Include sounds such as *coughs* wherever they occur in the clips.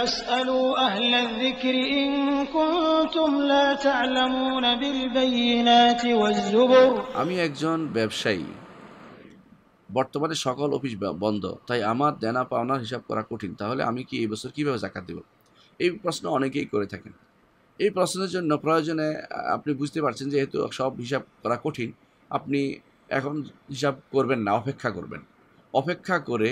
আমি একজন ব্যবসায়ী বর্তমানে সকল অফিস বন্ধ তাই আমার দেনা পাওনার হিসাব করা কঠিন তাহলে আমি কি এই বছর কীভাবে জাকাত দেব এই প্রশ্ন অনেকেই করে থাকেন এই প্রশ্নের জন্য প্রয়োজনে আপনি বুঝতে পারছেন যেহেতু সব হিসাব করা কঠিন আপনি এখন হিসাব করবেন না অপেক্ষা করবেন অপেক্ষা করে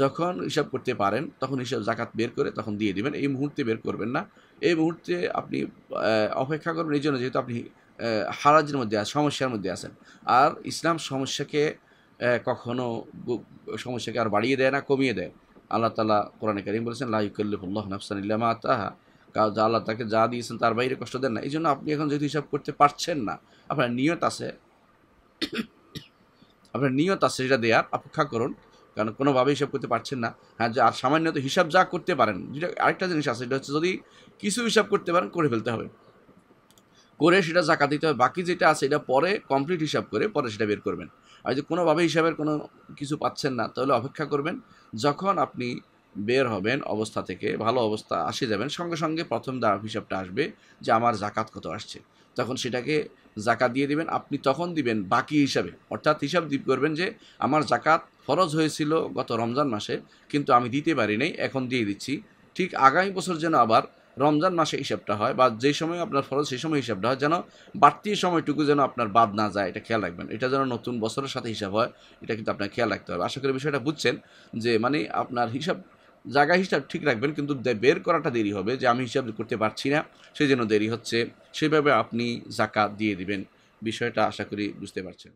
যখন হিসাব করতে পারেন তখন হিসাব জাকাত বের করে তখন দিয়ে দিবেন এই মুহূর্তে বের করবেন না এই মুহূর্তে আপনি অপেক্ষা করবেন এই জন্য যেহেতু আপনি হারাজের মধ্যে সমস্যার মধ্যে আছেন আর ইসলাম সমস্যাকে কখনো সমস্যাকে আর বাড়িয়ে দেয় না কমিয়ে দেয় আল্লাহ তালা কোরআন কারিম বলেছেন লাইকুল্লাহ নাফসান ইল্লামা তাহা যা আল্লাহ তাকে যা দিয়েছেন তার বাইরে কষ্ট দেন না এই জন্য আপনি এখন যদি হিসাব করতে পারছেন না আপনার নিয়ত আছে *coughs* আপনার নিয়ত আছে সেটা দেওয়ার অপেক্ষা করুন কারণ কোনোভাবে হিসাব করতে পারছেন না হ্যাঁ যে আর সামান্য তো হিসাব যা করতে পারেন যেটা আরেকটা জিনিস আছে সেটা হচ্ছে যদি কিছু হিসাব করতে পারেন করে ফেলতে হবে করে সেটা জাকা দিতে হবে বাকি যেটা আছে এটা পরে কমপ্লিট হিসাব করে পরে সেটা বের করবেন আর যদি কোনোভাবে হিসাবের কোনো কিছু পাচ্ছেন না তাহলে অপেক্ষা করবেন যখন আপনি বের হবেন অবস্থা থেকে ভালো অবস্থা আসে যাবেন সঙ্গে সঙ্গে প্রথম হিসাবটা আসবে যে আমার জাকাত কত আসছে তখন সেটাকে জাকাত দিয়ে দিবেন আপনি তখন দিবেন বাকি হিসাবে অর্থাৎ হিসাব দিব করবেন যে আমার জাকাত ফরজ হয়েছিল গত রমজান মাসে কিন্তু আমি দিতে পারি নাই এখন দিয়ে দিচ্ছি ঠিক আগামী বছর যেন আবার রমজান মাসে হিসাবটা হয় বা যে সময় আপনার ফরজ সেই সময় হিসাবটা হয় যেন বাড়তি সময়টুকু যেন আপনার বাদ না যায় এটা খেয়াল রাখবেন এটা যেন নতুন বছরের সাথে হিসাব হয় এটা কিন্তু আপনার খেয়াল রাখতে হবে আশা করি বিষয়টা বুঝছেন যে মানে আপনার হিসাব জায়গা হিসাব ঠিক রাখবেন কিন্তু বের করাটা দেরি হবে যে আমি হিসাব করতে পারছি না সেই জন্য দেরি হচ্ছে সেভাবে আপনি জাকা দিয়ে দিবেন বিষয়টা আশা করি বুঝতে পারছেন